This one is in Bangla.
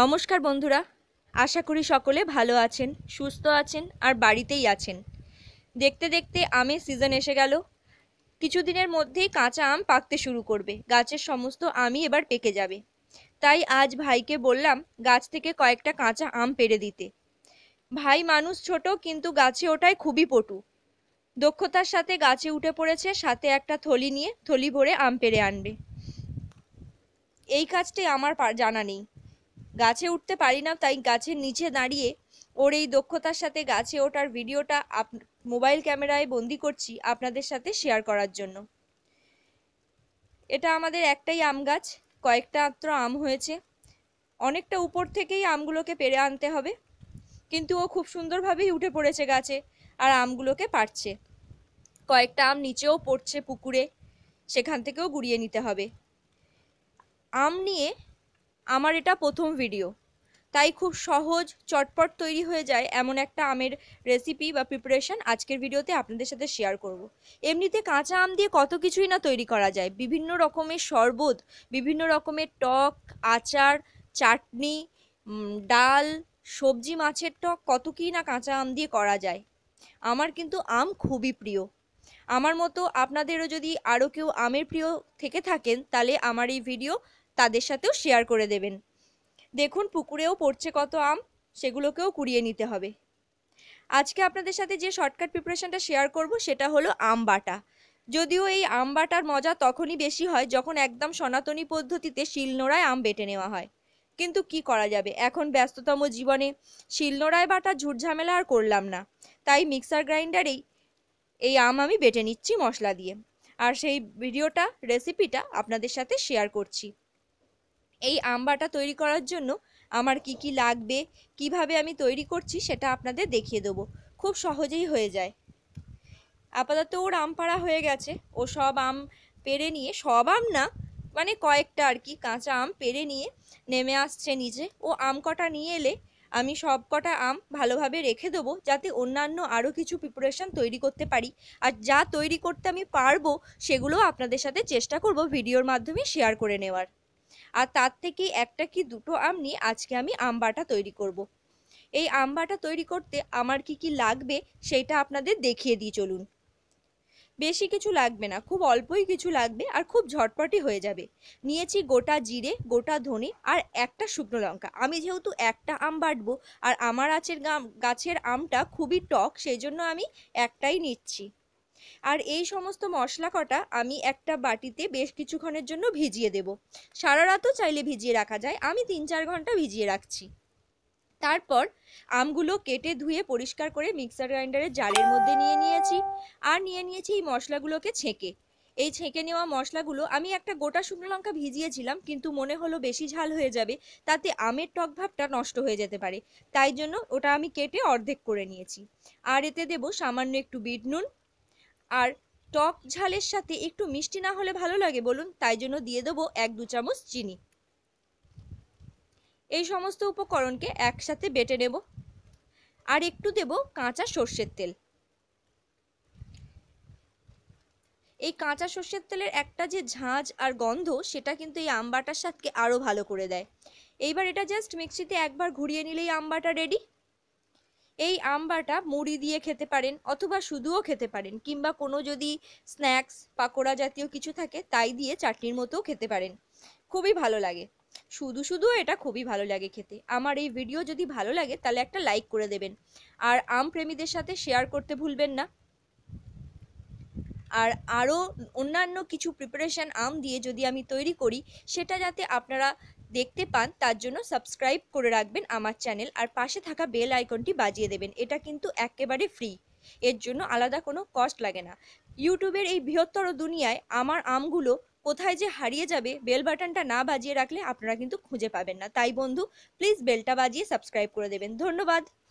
নমস্কার বন্ধুরা আশা করি সকলে ভালো আছেন সুস্থ আছেন আর বাড়িতেই আছেন দেখতে দেখতে আমের সিজন এসে গেল কিছুদিনের মধ্যেই কাঁচা আম পাকতে শুরু করবে গাছের সমস্ত আমই এবার পেকে যাবে তাই আজ ভাইকে বললাম গাছ থেকে কয়েকটা কাঁচা আম পেরে দিতে ভাই মানুষ ছোট কিন্তু গাছে ওটায় খুবই পটু দক্ষতার সাথে গাছে উঠে পড়েছে সাথে একটা থলি নিয়ে থলি ভরে আম পেরে আনবে এই কাজটাই আমার জানা নেই গাছে উঠতে পারি না তাই গাছের নিচে দাঁড়িয়ে ওর এই দক্ষতার সাথে গাছে ওঠার ভিডিওটা আপ মোবাইল ক্যামেরায় বন্দি করছি আপনাদের সাথে শেয়ার করার জন্য এটা আমাদের একটাই আম গাছ কয়েকটা মাত্র আম হয়েছে অনেকটা উপর থেকেই আমগুলোকে পেরে আনতে হবে কিন্তু ও খুব সুন্দরভাবেই উঠে পড়েছে গাছে আর আমগুলোকে পারছে কয়েকটা আম নিচেও পড়ছে পুকুরে সেখান থেকেও গুড়িয়ে নিতে হবে আম নিয়ে আমার এটা প্রথম ভিডিও তাই খুব সহজ চটপট তৈরি হয়ে যায় এমন একটা আমের রেসিপি বা প্রিপারেশান আজকের ভিডিওতে আপনাদের সাথে শেয়ার করব। এমনিতে কাঁচা আম দিয়ে কত কিছুই না তৈরি করা যায় বিভিন্ন রকমের শরবত বিভিন্ন রকমের টক আচার চাটনি ডাল সবজি মাছের টক কত কী না কাঁচা আম দিয়ে করা যায় আমার কিন্তু আম খুবই প্রিয় আমার মতো আপনাদেরও যদি আরও কেউ আমের প্রিয় থেকে থাকেন তাহলে আমার এই ভিডিও তাদের সাথেও শেয়ার করে দেবেন দেখুন পুকুরেও পড়ছে কত আম সেগুলোকেও কুড়িয়ে নিতে হবে আজকে আপনাদের সাথে যে শর্টকাট প্রিপারেশানটা শেয়ার করব সেটা হলো আম বাটা যদিও এই আম বাটার মজা তখনই বেশি হয় যখন একদম সনাতনী পদ্ধতিতে শিলনোড়ায় আম বেটে নেওয়া হয় কিন্তু কি করা যাবে এখন ব্যস্ততম জীবনে শিলনোড়ায় বাটা ঝুটঝামেলা আর করলাম না তাই মিক্সার গ্রাইন্ডারেই এই আম আমি বেটে নিচ্ছি মশলা দিয়ে আর সেই ভিডিওটা রেসিপিটা আপনাদের সাথে শেয়ার করছি এই আমবাটা তৈরি করার জন্য আমার কি কি লাগবে কিভাবে আমি তৈরি করছি সেটা আপনাদের দেখিয়ে দেবো খুব সহজেই হয়ে যায় আপাতত ওর আম পাড়া হয়ে গেছে ও সব আম পেরে নিয়ে সব আম না মানে কয়েকটা আর কি কাঁচা আম পেরে নিয়ে নেমে আসছে নিজে ও আম কটা নিয়ে এলে আমি সব কটা আম ভালোভাবে রেখে দেবো যাতে অন্যান্য আরও কিছু প্রিপারেশান তৈরি করতে পারি আর যা তৈরি করতে আমি পারবো সেগুলো আপনাদের সাথে চেষ্টা করব ভিডিওর মাধ্যমে শেয়ার করে নেওয়ার আর তার থেকে একটা কি দুটো আম নিয়ে আজকে আমি আমবাটা তৈরি করব। এই আমবাটা তৈরি করতে আমার কি কি লাগবে সেটা আপনাদের দেখিয়ে দিই চলুন বেশি কিছু লাগবে না খুব অল্পই কিছু লাগবে আর খুব ঝটপটি হয়ে যাবে নিয়েছি গোটা জিরে গোটা ধনে আর একটা শুকনো লঙ্কা আমি যেহেতু একটা আম বাটবো আর আমার আচের গাছের আমটা খুবই টক সেই জন্য আমি একটাই নিচ্ছি আর এই সমস্ত মশলা কটা আমি একটা বাটিতে বেশ কিছুক্ষণের জন্য ভিজিয়ে দেব সারা রাতও চাইলে ভিজিয়ে রাখা যায় আমি তিন চার ঘন্টা ভিজিয়ে রাখছি তারপর আমগুলো কেটে ধুয়ে পরিষ্কার করে মিক্সার গ্রাইন্ডারের জালের মধ্যে নিয়ে নিয়েছি আর নিয়ে নিয়েছি এই মশলাগুলোকে ছেঁকে এই ছেঁকে নেওয়া মশলাগুলো আমি একটা গোটা শুকনো লঙ্কা ভিজিয়েছিলাম কিন্তু মনে হলো বেশি ঝাল হয়ে যাবে তাতে আমের টক ভাবটা নষ্ট হয়ে যেতে পারে তাই জন্য ওটা আমি কেটে অর্ধেক করে নিয়েছি আর এতে দেব সামান্য একটু বিট নুন আর টক ঝালের সাথে একটু মিষ্টি না হলে ভালো লাগে বলুন তাই জন্য দিয়ে দেবো এক দু চামচ চিনি এই সমস্ত উপকরণকে একসাথে বেটে নেব আর একটু দেব কাঁচা সর্ষের তেল এই কাঁচা সর্ষের তেলের একটা যে ঝাঁঝ আর গন্ধ সেটা কিন্তু এই আমবাটার স্বাদকে আরও ভালো করে দেয় এইবার এটা জাস্ট মিক্সিতে একবার ঘুরিয়ে নিলেই আমবাটা রেডি এই আমবাটা মুড়ি দিয়ে খেতে পারেন অথবা শুধুও খেতে পারেন কিংবা কোনো যদি স্ন্যাক্স পাকোড়া জাতীয় কিছু থাকে তাই দিয়ে চাটনির মতোও খেতে পারেন খুবই ভালো লাগে শুধু শুধু এটা খুবই ভালো লাগে খেতে আমার এই ভিডিও যদি ভালো লাগে তাহলে একটা লাইক করে দেবেন আর আম প্রেমীদের সাথে শেয়ার করতে ভুলবেন না আর আরও অন্যান্য কিছু প্রিপারেশান আম দিয়ে যদি আমি তৈরি করি সেটা যাতে আপনারা দেখতে পান তার জন্য সাবস্ক্রাইব করে রাখবেন আমার চ্যানেল আর পাশে থাকা বেল আইকনটি বাজিয়ে দেবেন এটা কিন্তু একেবারে ফ্রি এর জন্য আলাদা কোনো কস্ট লাগে না ইউটিউবের এই বৃহত্তর দুনিয়ায় আমার আমগুলো কোথায় যে হারিয়ে যাবে বেল বাটনটা না বাজিয়ে রাখলে আপনারা কিন্তু খুঁজে পাবেন না তাই বন্ধু প্লিজ বেলটা বাজিয়ে সাবস্ক্রাইব করে দেবেন ধন্যবাদ